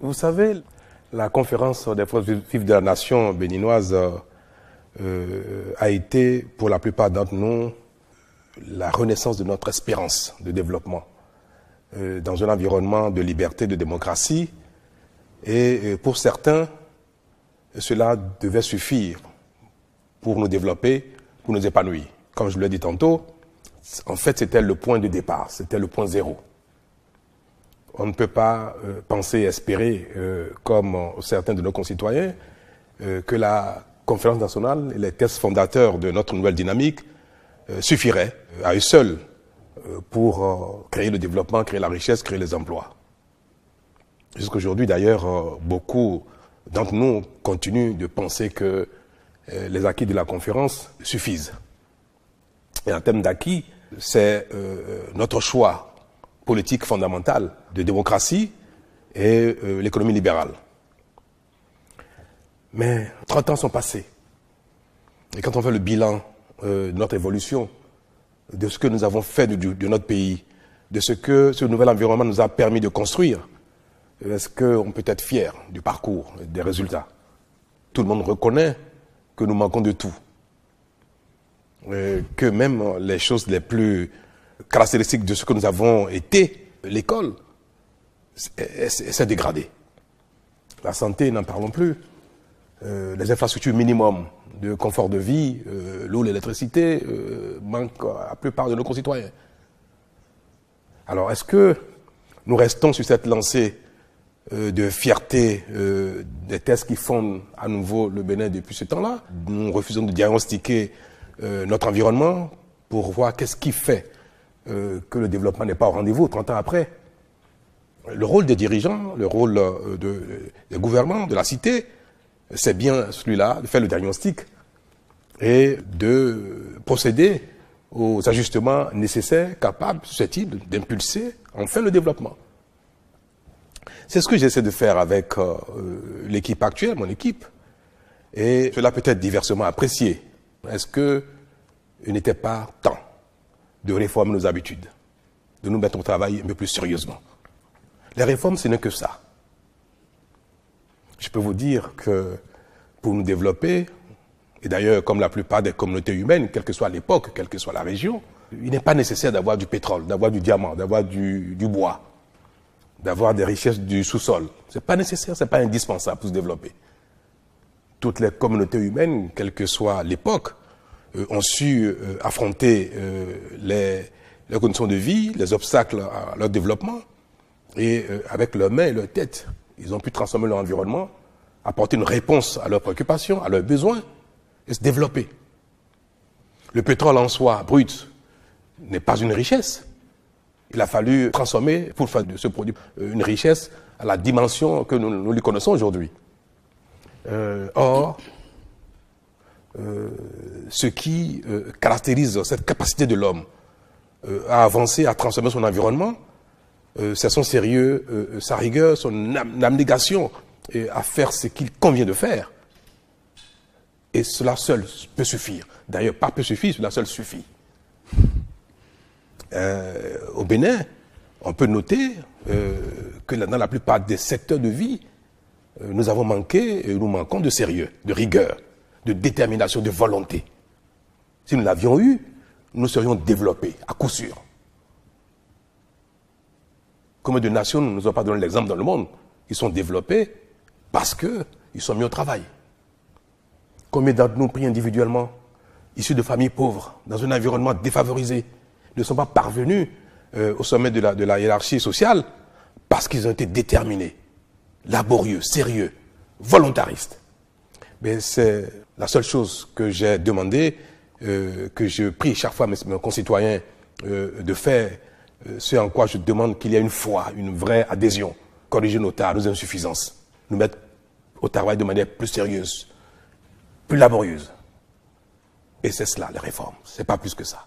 Vous savez, la conférence des forces vives de la nation béninoise euh, euh, a été, pour la plupart d'entre nous, la renaissance de notre espérance de développement euh, dans un environnement de liberté, de démocratie. Et pour certains, cela devait suffire pour nous développer, pour nous épanouir. Comme je l'ai dit tantôt, en fait, c'était le point de départ, c'était le point zéro. On ne peut pas euh, penser, espérer, euh, comme certains de nos concitoyens, euh, que la conférence nationale et les tests fondateurs de notre nouvelle dynamique suffiraient à eux seuls pour créer le développement, créer la richesse, créer les emplois. Jusqu'aujourd'hui, d'ailleurs, beaucoup d'entre nous continuent de penser que les acquis de la conférence suffisent. Et en termes d'acquis, c'est notre choix politique fondamentale de démocratie et euh, l'économie libérale. Mais 30 ans sont passés. Et quand on fait le bilan euh, de notre évolution, de ce que nous avons fait de, notre pays, de ce que ce nouvel environnement nous a permis de construire, est-ce qu'on peut être fier du parcours, des résultats Tout le monde reconnaît que nous manquons de tout. que même les choses les plus caractéristique de ce que nous avons été, l'école, s'est dégradée. La santé, n'en parlons plus. Euh, les infrastructures minimum de confort de vie, euh, l'eau, l'électricité, euh, manquent à la plupart de nos concitoyens. Alors, est-ce que nous restons sur cette lancée de fierté des tests qui fondent à nouveau le Bénin depuis ce temps-là Nous refusons de diagnostiquer notre environnement pour voir qu'est-ce qui fait euh, que le développement n'est pas au rendez-vous 30 ans après. Le rôle des dirigeants, le rôle euh, euh, des de la cité, c'est bien celui-là de faire le diagnostic et de procéder aux ajustements nécessaires, capables, susceptibles d'impulser enfin le développement. C'est ce que j'essaie de faire avec l'équipe actuelle, mon équipe, et cela peut être diversement apprécié. Est-ce que il n'était pas temps de réformer nos habitudes, de nous mettre au travail mais plus sérieusement. Les réformes, ce n'est que ça. Je peux vous dire que pour nous développer, et d'ailleurs comme la plupart des communautés humaines, quelle que soit l'époque, quelle que soit la région, il n'est pas nécessaire d'avoir du pétrole, d'avoir du diamant, d'avoir du, du, bois, d'avoir des richesses du sous-sol. Ce n'est pas nécessaire, ce n'est pas indispensable pour se développer. Toutes les communautés humaines, quelle que soit l'époque, euh, ont su euh, affronter euh, les, conditions de vie, les obstacles à leur développement, et avec leurs mains et leurs têtes, ils ont pu transformer leur environnement, apporter une réponse à leurs préoccupations, à leurs besoins, et se développer. Le pétrole en soi, brut, n'est pas une richesse. Il a fallu transformer, pour faire de ce produit, une richesse à la dimension que nous, lui connaissons aujourd'hui. or, euh, ce qui euh, caractérise cette capacité de l'homme euh, à avancer, à transformer son environnement, c'est son sérieux, sa rigueur, son abnégation à faire ce qu'il convient de faire. Et cela seul peut suffire. D'ailleurs, pas peut suffire, cela seul suffit. au Bénin, on peut noter que dans la plupart des secteurs de vie, nous avons manqué, et nous manquons de sérieux, de rigueur de détermination, de volonté. Si nous l'avions eu, nous serions développés, à coup sûr. Combien de nations ne nous ont pas donné l'exemple dans le monde Ils sont développés parce qu'ils sont mis au travail. Combien d'entre nous pris individuellement, issus de familles pauvres, dans un environnement défavorisé, ne sont pas parvenus euh, au sommet de la hiérarchie sociale parce qu'ils ont été déterminés, laborieux, sérieux, volontaristes. Mais c'est la seule chose que j'ai demandé, euh, que je prie chaque fois mes, concitoyens euh, de faire, euh, ce en quoi je demande qu'il y ait une foi, une vraie adhésion, corriger nos tares, nos insuffisances, nous mettre au travail de manière plus sérieuse, plus laborieuse. Et c'est cela, les réformes. C'est pas plus que ça.